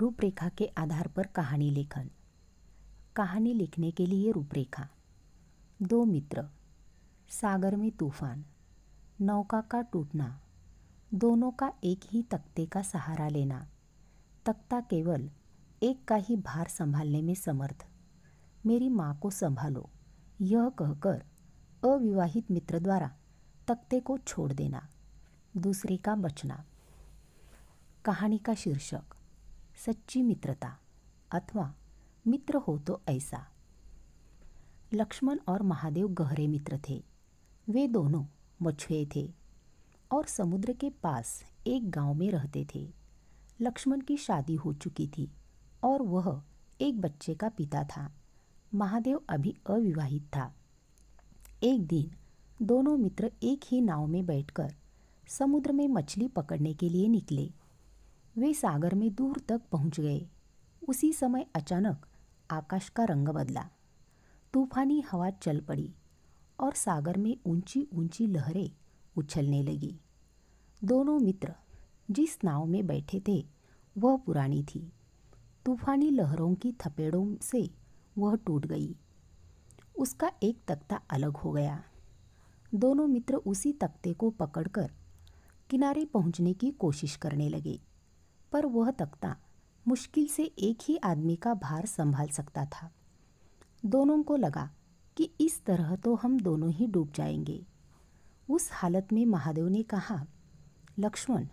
रूपरेखा के आधार पर कहानी लेखन कहानी लिखने के लिए रूपरेखा दो मित्र सागर में तूफान नौका का टूटना दोनों का एक ही तख्ते का सहारा लेना तख्ता केवल एक का ही भार संभालने में समर्थ मेरी माँ को संभालो यह कहकर अविवाहित मित्र द्वारा तख्ते को छोड़ देना दूसरे का बचना कहानी का शीर्षक सच्ची मित्रता अथवा मित्र हो तो ऐसा लक्ष्मण और महादेव गहरे मित्र थे वे दोनों मछुए थे और समुद्र के पास एक गांव में रहते थे लक्ष्मण की शादी हो चुकी थी और वह एक बच्चे का पिता था महादेव अभी अविवाहित था एक दिन दोनों मित्र एक ही नाव में बैठकर समुद्र में मछली पकड़ने के लिए निकले वे सागर में दूर तक पहुंच गए उसी समय अचानक आकाश का रंग बदला तूफानी हवा चल पड़ी और सागर में ऊंची ऊंची लहरें उछलने लगी दोनों मित्र जिस नाव में बैठे थे वह पुरानी थी तूफानी लहरों की थपेड़ों से वह टूट गई उसका एक तख्ता अलग हो गया दोनों मित्र उसी तख्ते को पकड़कर किनारे पहुंचने की कोशिश करने लगे पर वह तख्ता मुश्किल से एक ही आदमी का भार संभाल सकता था दोनों को लगा कि इस तरह तो हम दोनों ही डूब जाएंगे उस हालत में महादेव ने कहा लक्ष्मण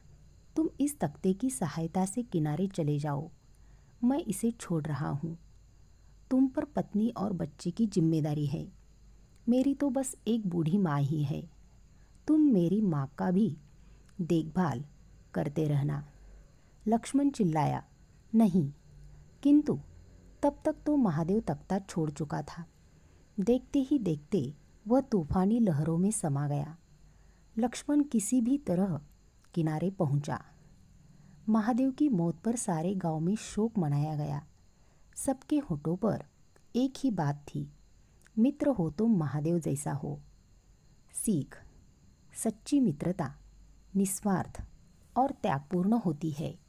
तुम इस तख्ते की सहायता से किनारे चले जाओ मैं इसे छोड़ रहा हूँ तुम पर पत्नी और बच्चे की जिम्मेदारी है मेरी तो बस एक बूढ़ी माँ ही है तुम मेरी माँ का भी देखभाल करते रहना लक्ष्मण चिल्लाया नहीं किंतु तब तक तो महादेव तख्ता छोड़ चुका था देखते ही देखते वह तूफानी लहरों में समा गया लक्ष्मण किसी भी तरह किनारे पहुंचा। महादेव की मौत पर सारे गांव में शोक मनाया गया सबके होठों पर एक ही बात थी मित्र हो तो महादेव जैसा हो सीख सच्ची मित्रता निस्वार्थ और त्यागपूर्ण होती है